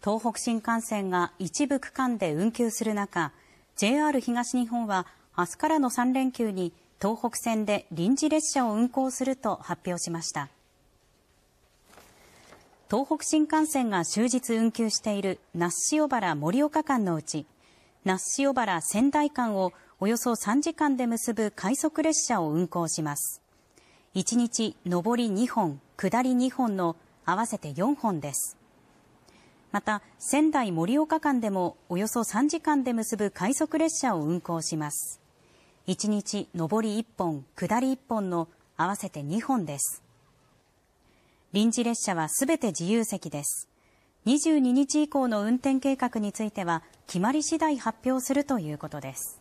東北新幹線が一部区間で運休する中、JR 東日本は明日からの3連休に東北線で臨時列車を運行すると発表しました。東北新幹線が終日運休している那須塩原盛岡間のうち、那須塩原仙台間をおよそ3時間で結ぶ快速列車を運行します。1日上り2本、下り2本の合わせて4本です。また仙台盛岡間でもおよそ3時間で結ぶ快速列車を運行します1日上り1本下り1本の合わせて2本です臨時列車はすべて自由席です22日以降の運転計画については決まり次第発表するということです